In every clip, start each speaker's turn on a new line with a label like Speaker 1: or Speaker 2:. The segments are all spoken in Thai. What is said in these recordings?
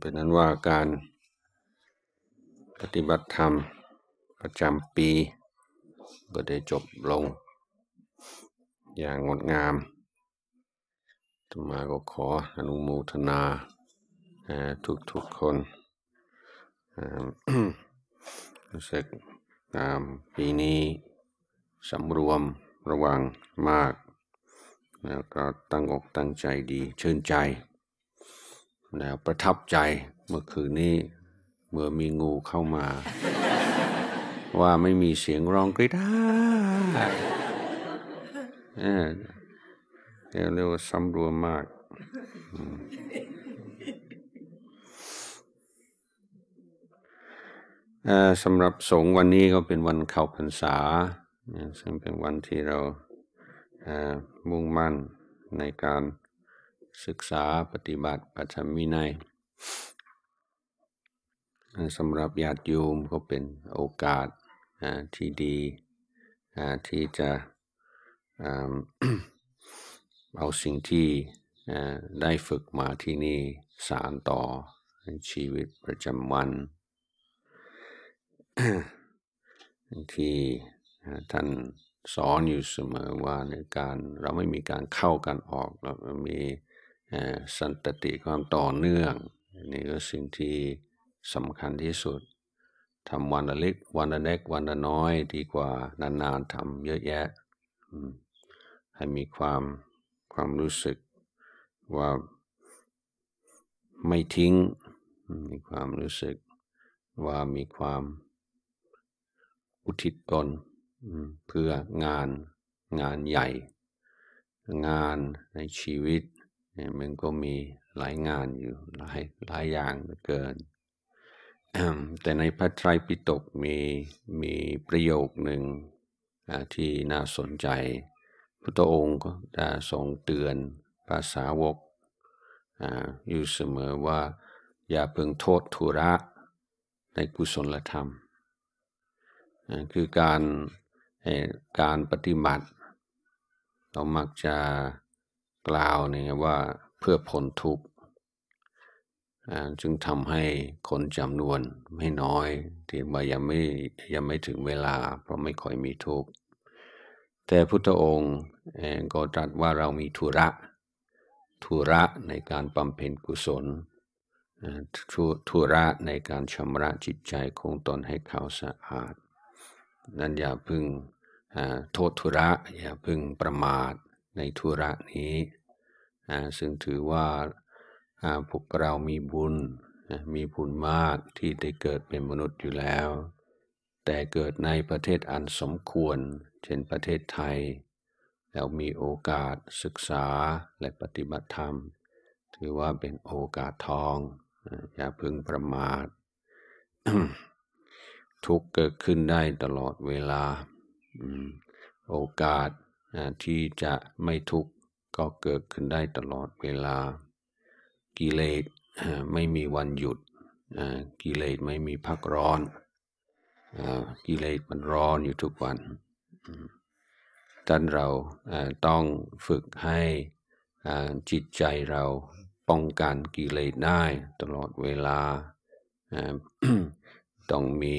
Speaker 1: เป็นนั้นว่าการปฏิบัติธรรมประจำปีก็ได้จบลง อย่างงดงามตมาก็ขออนุโมทนาทุกทุกคนรู้สึกตามปีนี้สำรวมระวังมาก แล้วก็ตั้งอกตั้งใจดีชื่นใจนะประทับใจเมื่อคืนนี้เมื่อมีงูเข้ามา ว่าไม่มีเสียงร้องกรี๊ดเนีเรียกว่าส้ำรวมมากสำหรับสงวันนี้ก็เป็นวันเข้าพรรษา ซึ่งเป็นวันที่เรามุ่งมั่นในการศึกษาปฏิบัติปัจฉมินัยสำหรับญาติโยมก็เป็นโอกาสที่ดีที่จะเอาสิ่งที่ได้ฝึกมาที่นี่สารต่อชีวิตประจำวัน ที่ท่านสอนอยู่เสมอว่าในการเราไม่มีการเข้ากันออกเรามีสันตติความต่อเนื่อง นี่ก็สิ่งที่สำคัญที่สุดทำวันละเล็กวันละเล็กวันละน้อย ดีกว่านานๆทำเยอะแยะให้มีความความรู้สึก ว่าไม่ทิ้ง มีความรู้สึก ว่ามีความอุทิศตนเพื่องานงานใหญ่ งานในชีวิตมันก็มีหลายงานอยู่ หลาย หลายอย่างเกิน แต่ในพระไตรปิฎกมี มีประโยคหนึ่งที่น่าสนใจ พุทธองค์ก็ได้ทรงเตือนภาษาวกอยู่เสมอว่า อย่าเพิ่งโทษทุระ ในกุศลธรรม คือการการปฏิบัติเรามักจะกล่าวเนี่ยว่าเพื่อพ้นทุกข์จึงทำให้คนจำนวนไม่น้อยที่มายังไม่ยังไม่ถึงเวลาเพราะไม่ค่อยมีทุกข์ แต่พุทธองค์ก็ตรัสว่าเรามีธุระ ธุระในการบำเพ็ญกุศลธุระในการชำระจิตใจของตนให้เขาสะอาด นั้นอย่าพึ่งโทษธุระ อย่าพึ่งประมาทในธุระนี้นะซึ่งถือว่า พวกเรามีบุญนะมีบุญมากที่ได้เกิดเป็นมนุษย์อยู่แล้ว แต่เกิดในประเทศอันสมควร เช่นประเทศไทย แล้วมีโอกาสศึกษาและปฏิบัติธรรม ถือว่าเป็นโอกาสทอง อย่าพึงประมาท ทุกเกิดขึ้นได้ตลอดเวลา โอกาสที่จะไม่ทุกข์ก็เกิดขึ้นได้ตลอดเวลา กิเลสไม่มีวันหยุดกิเลสไม่มีพักร้อนกิเลสมันร้อนอยู่ทุกวันท่านเราต้องฝึกให้จิตใจเราป้องกันกิเลสได้ตลอดเวลา ต้องมี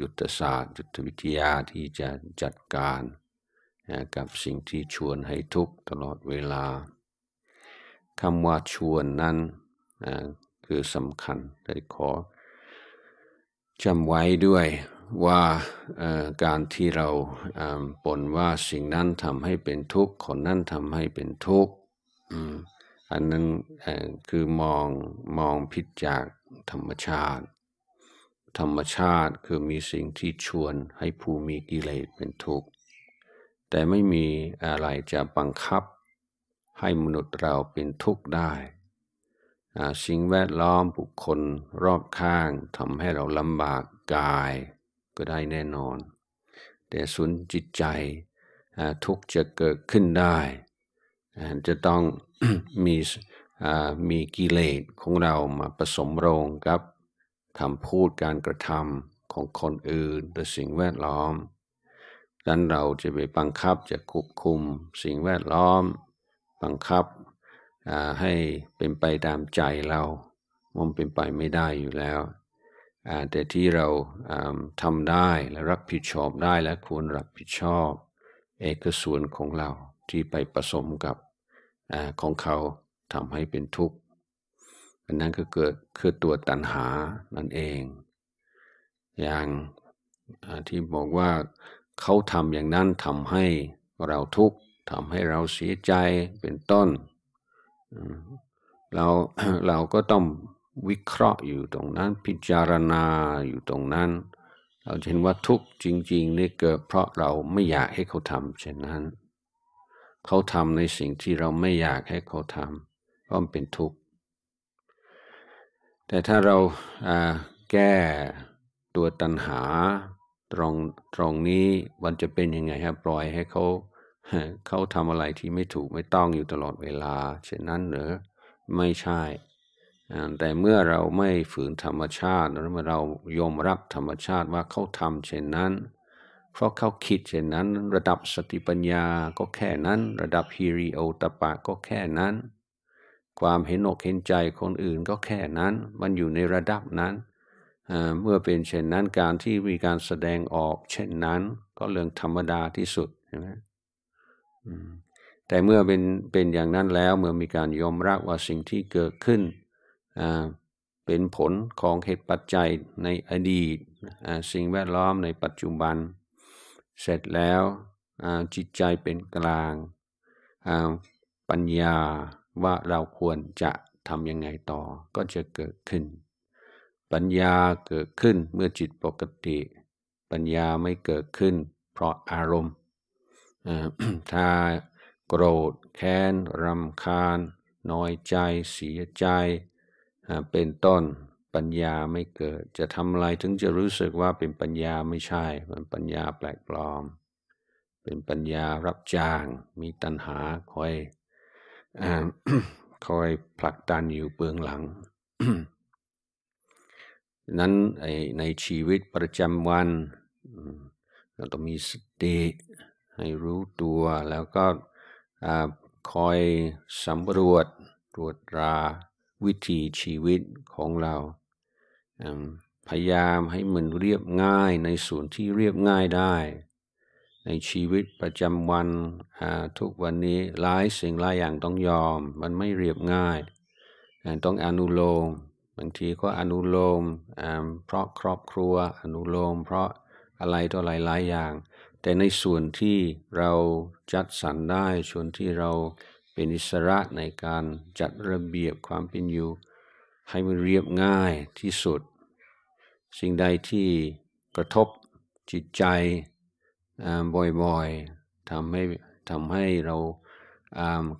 Speaker 1: ยุทธศาสตร์ ยุทธวิทยาที่จะจัดการกับสิ่งที่ชวนให้ทุกข์ตลอดเวลาคำว่าชวนนั้นคือสำคัญเลยขอจำไว้ด้วยว่าการที่เราปนว่าสิ่งนั้นทำให้เป็นทุกข์คนนั้นทำให้เป็นทุกข์อันนั้นคือมองมองพิจากธรรมชาติ ธรรมชาติคือมีสิ่งที่ชวนให้ผู้มีกิเลสเป็นทุกข์แต่ไม่มีอะไรจะบังคับให้มนุษย์เราเป็นทุกข์ได้ สิ่งแวดล้อมบุคคลรอบข้างทำให้เราลำบากกายก็ได้แน่นอน แต่สุนจิตใจทุกข์จะเกิดขึ้นได้ จะต้องมีมีกิเลสของเรามาผสมโรงกับคำพูดการกระทำของคนอื่นหรือสิ่งแวดล้อมนั้นเราจะไปบังคับจะควบคุมสิ่งแวดล้อมบังคับให้เป็นไปตามใจเรา มันเป็นไปไม่ได้อยู่แล้วแต่ที่เราทำได้และรับผิดชอบได้และควรรับผิดชอบเอกส่วนของเราที่ไปผสมกับอของเขาทำให้เป็นทุกข์อันนั้นก็เกิดคือตัวตัณหานั่นเอง อย่างที่บอกว่าเขาทำอย่างนั้นทำให้เราทุกข์ทำให้เราเสียใจเป็นต้น เราเราก็ต้องวิเคราะห์อยู่ตรงนั้น พิจารณาอยู่ตรงนั้น เราเห็นว่าทุกข์จริงๆนี่เกิดเพราะเราไม่อยากให้เขาทำเช่นนั้น เขาทำในสิ่งที่เราไม่อยากให้เขาทำก็เป็นทุกข์ แต่ถ้าเราแก้ตัวตัณหาตรงตรงนี้มันจะเป็นยังไงครับปล่อยให้เขาเขาทำอะไรที่ไม่ถูกไม่ต้องอยู่ตลอดเวลา เช่นนั้นหรือไม่ใช่ แต่เมื่อเราไม่ฝืนธรรมชาติหรืเมื่อเรายอมรับธรรมชาติว่าเขาทำเช่นนั้น เพราะเขาคิดเช่นนั้น ระดับสติปัญญาก็แค่นั้น ระดับฮิริโอตปะก็แค่นั้นความเห็นอกเห็นใจคนอื่นก็แค่นั้น มันอยู่ในระดับนั้นเมื่อเป็นเช่นนั้นการที่มีการแสดงออก เช่นนั้นก็เรื่องธรรมดาที่สุดใช่ไหมแต่เมื่อเป็นเป็นอย่างนั้นแล้วเมื่อมีการยอมรับว่าสิ่งที่เกิดขึ้นเป็นผลของเหตุปัจจัยในอดีตสิ่งแวดล้อมในปัจจุบัน เสร็จแล้วจิตใจเป็นกลางปัญญาว่าเราควรจะทำยังไงต่อก็จะเกิดขึ้นปัญญาเกิดขึ้นเมื่อจิตปกติ ปัญญาไม่เกิดขึ้นเพราะอารมณ์ถ้าโกรธ แค้น รำคาญ น้อยใจ เสียใจเป็นต้นปัญญาไม่เกิด จะทำอะไรถึงจะรู้สึกว่าเป็นปัญญาไม่ใช่ มันปัญญาแปลกปลอม เป็นปัญญารับจ้างมีตัณหาคอยคอยผลักดันอยู่เบื้องหลังนั้นในชีวิตประจำวันเราต้องมีสติให้รู้ตัว แล้วก็คอยสำรวจตรวจตราวิถีชีวิตของเราพยายามให้มันเรียบง่ายในส่วนที่เรียบง่ายได้ ในชีวิตประจำวันทุกวันนี้หลายสิ่งหลายอย่างต้องยอม มันไม่เรียบง่ายต้องอนุโลมบางทีก็อนุโลมเพราะครอบครัวอนุโลม เพราะอะไรต่ออะไรหลายอย่าง แต่ในส่วนที่เราจัดสรรได้ส่วนที่เราเป็นอิสระในการจัดระเบียบความเป็นอยู่ให้มันเรียบง่ายที่สุด สิ่งใดที่กระทบจิตใจบ่อยๆทำให้ทำให้เรา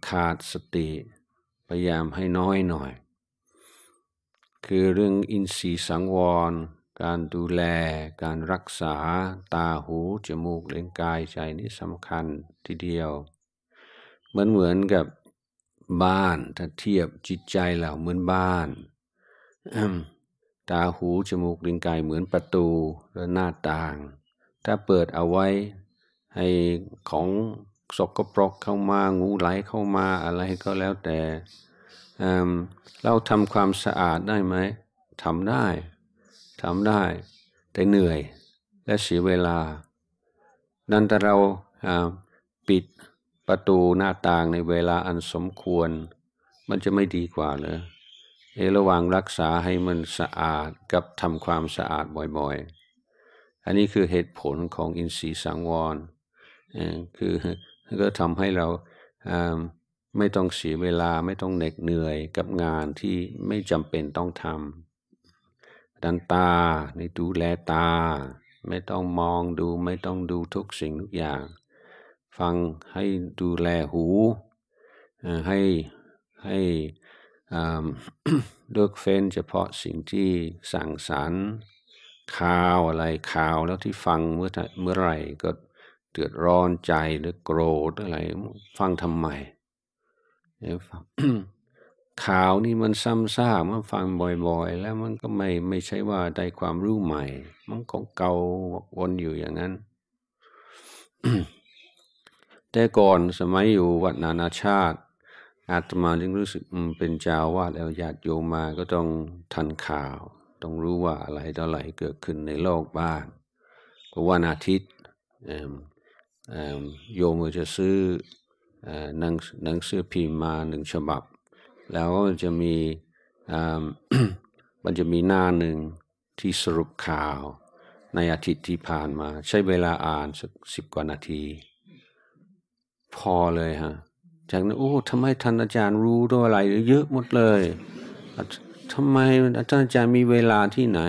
Speaker 1: ขาดสติพยายามให้น้อยหน่อยคือเรื่องอินทรีย์สังวร การดูแลการรักษา ตาหู จมูกเลี้ยงกายใจนี่สำคัญทีเดียว เหมือนเหมือนกับบ้านถ้าเทียบจิตใจเราเหมือนบ้านตาหู จมูกลิ้นกายเหมือนประตูและหน้าต่าง ถ้าเปิดเอาไว้ให้ของสกปรกเข้ามางูไหลเข้ามาอะไรก็แล้วแต่เเราทำความสะอาดได้ไหมทำได้ทำได้ แต่เหนื่อย และเสียเวลา นั้นแต่เราปิดประตูหน้าต่างในเวลาอันสมควร มันจะไม่ดีกว่าเลยในระหว่างรักษาให้มันสะอาดกับทำความสะอาดบ่อยๆ อันนี้คือเหตุผลของอินทรีย์สังวรคือก็ทำให้เราไม่ต้องเสียเวลาไม่ต้องเหน็ดเหนื่อยกับงานที่ไม่จำเป็นต้องทำดันตาในดูแลตา ไม่ต้องมองดูไม่ต้องดูทุกสิ่งทุกอย่าง ฟังให้ดูแลหูให้ให้เลือกเฟ้นเฉพาะสิ่งที่สั่งสรรข่าวอะไรข่าวแล้วที่ฟังเมื่อเมื่อไรก็เดือดร้อนใจหรือโกรธอะไรฟังทำไมข่าวนี่มันซ้ำซากมันฟังบ่อยๆ แล้วมันก็ไม่ไม่ใช่ว่าได้ความรู้ใหม่ มันของเก่าวนอยู่อย่างนั้น แต่ก่อนสมัยอยู่วัดนานาชาติ อาตมาจึงรู้สึกเป็นเจ้าวาดแล้วญาติโยมมาก็ต้องทันข่าว ต้องรู้ว่าอะไรต่ออะไรเกิดขึ้นในโลกบ้างเพราะวันอาทิตย์โยมจะซื้อหนังหนังสือพิมพ์มาหนึ่งฉบับ แล้วก็จะมีมันจะมีหน้าหนึ่งที่สรุปข่าว ในอาทิตย์ที่ผ่านมา ใช้เวลาอ่านสักสิบกว่านาที พอเลยฮะจากนั้นโอ้ทำไมท่านอาจารย์รู้ด้วยอะไรเยอะหมดเลยทำไมท่านอาจารย์มีเวลาที่ไหน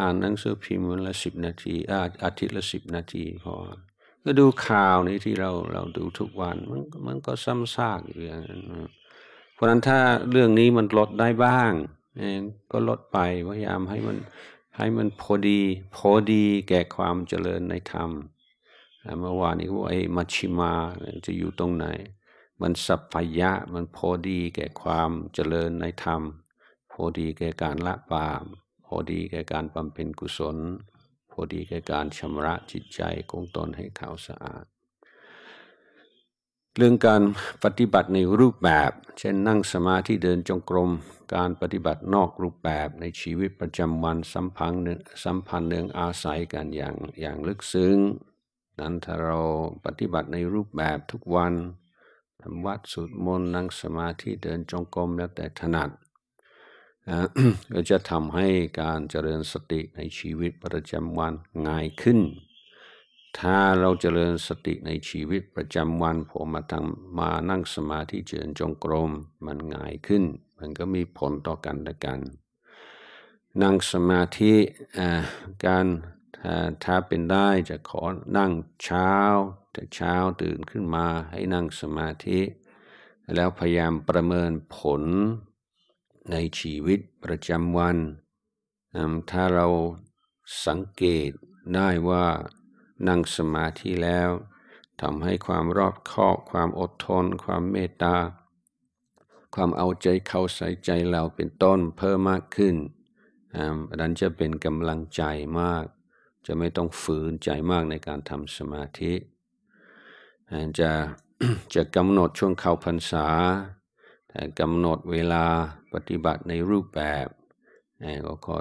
Speaker 1: อ่านหนังสือพิมพ์วันละสิบนาทีอาทิตย์ละสิบนาทีพอก็ดูข่าวนี้ที่เราเราดูทุกวัน มันมันก็ซ้ำซากอยู่อย่างนั้นเพราะนั้นถ้าเรื่องนี้มันลดได้บ้างก็ลดไปพยายามให้มันให้มันพอดี พอดีแก่ความเจริญในธรรมเมื่อวานนี้ว่าบอกไอ้มัชชิมาจะอยู่ตรงไหน มันสัพพยะ มันพอดีแก่ความเจริญในธรรมพอดีแก่การละบาปพอดีแก่การบำเพ็ญกุศลอดีแก่การชำระจิตใจของตนให้ขาวสะอาด เรื่องการปฏิบัติในรูปแบบ เช่นนั่งสมาธิเดินจงกรมการปฏิบัตินอกรูปแบบในชีวิตประจำวันสัมพันธ์สัมพันธ์เนืองอาศัยกันอย่างอย่างลึกซึ้งนั้นถ้าเราปฏิบัติในรูปแบบทุกวันทำวัดสวดมนต์นั่งสมาธิเดินจงกรมแล้วแต่ถนัดก็จะทำให้การเจริญสติในชีวิตประจำวันง่ายขึ้น ถ้าเราเจริญสติในชีวิตประจำวัน ผมมาทางมานั่งสมาธิ เจริญจงกรมมันง่ายขึ้น มันก็มีผลต่อกันและกัน นั่งสมาธิการถ้าถ้าเป็นได้จะขอนั่งเช้า แต่เช้าตื่นขึ้นมาให้นั่งสมาธิ แล้วพยายามประเมินผลในชีวิตประจำวัน ถ้าเราสังเกตได้ว่านั่งสมาธิแล้วทำให้ความรอบคอบ ความอดทน ความเมตตาความเอาใจเขาใส่ใจเราเป็นต้นเพิ่มมากขึ้นันั้นจะเป็นกำลังใจมาก จะไม่ต้องฝืนใจมากในการทำสมาธิจะจะกำหนดช่วงเข้าพรรษา แต่กำหนดเวลาปฏิบัติในรูปแบบก็ขอ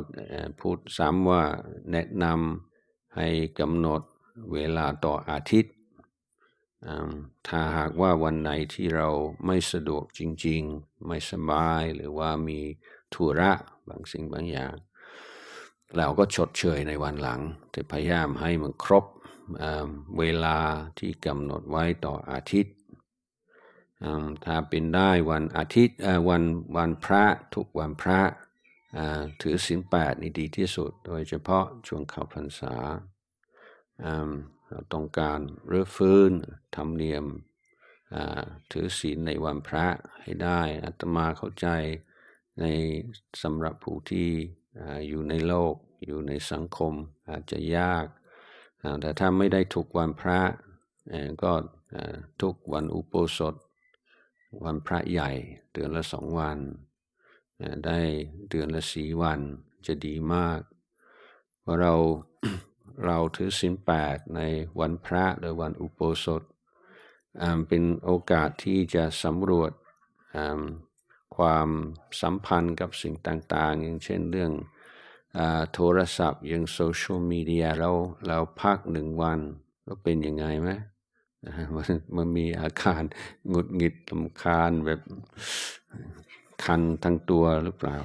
Speaker 1: พูดซ้ำว่าแนะนำให้กำหนดเวลาต่ออาทิตย์ ถ้าหากว่าวันไหนที่เราไม่สะดวกจริงๆ ไม่สบายหรือว่ามีธุระบางสิ่งบางอย่าง เราก็ชดเชยในวันหลัง แต่พยายามให้มันครบเวลาที่กำหนดไว้ต่ออาทิตย์ถ้าเป็นได้วันอาทิตย์วันวันพระ ทุกวันพระถือศีลแปดนี่ดีที่สุดโดยเฉพาะช่วงเข้าพรรษาเราต้องการเรื้อฟื้นทำเนียมถือศีลในวันพระให้ได้อัตมาเข้าใจในสำหรับผู้ที่อยู่ในโลกอยู่ในสังคม อาจจะยาก แต่ถ้าไม่ได้ทุกวันพระก็ทุกวันอุโบสถวันพระใหญ่ เดือนละสองวัน ได้ เดือนละสีวันจะดีมาก เพราะเราเราถือศีลแปดในวันพระหรือวันอุโบสถเป็นโอกาสที่จะสำรวจความสัมพันธ์กับสิ่งต่างๆ อย่างเช่นเรื่องอโทรศัพท์อย่างโซเชียลมีเดียเราเราพักหนึ่งวันเราเป็นยังไงไหมมันมันมีอาการหงุดหงิดลำคาญแบบคันทั้งตัวหรือเปล่า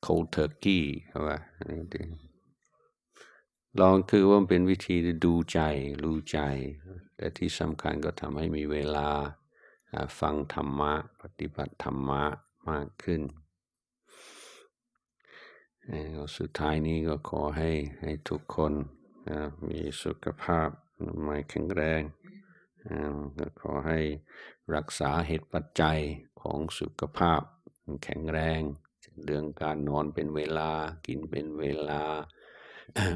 Speaker 1: โคเทอร์กี้ว่าลองคือว่าเป็นวิธีดูใจ รู้ใจ แต่ที่สำคัญก็ทำให้มีเวลาฟังธรรมะ ปฏิบัติธรรมะมากขึ้นสุดท้ายนี้ก็ขอให้ให้ทุกคนมีสุขภาพไม่แข็งแรงก็ขอให้รักษาเหตุปัจจัยของสุขภาพ แข็งแรงเรื่องการนอนเป็นเวลา กินเป็นเวลา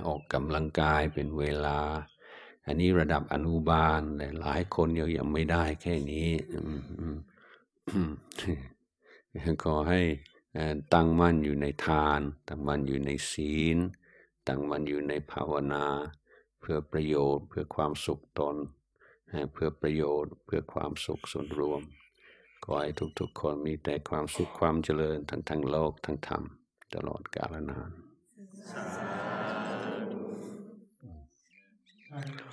Speaker 1: ออกกำลังกายเป็นเวลา อันนี้ระดับอนุบาล หลายคนยังยังไม่ได้แค่นี้ขอให้ตั้งมั่นอยู่ในทาน ตั้งมั่นอยู่ในศีล ตั้งมั่นอยู่ในภาวนา เพื่อประโยชน์ เพื่อความสุขตนเพื่อประโยชน์เพื่อความสุขส่วนรวมขอให้ทุกๆ คนมีแต่ความสุขความเจริญทั้งทางโลกทั้งธรรมตลอดกาลนาน Thank you.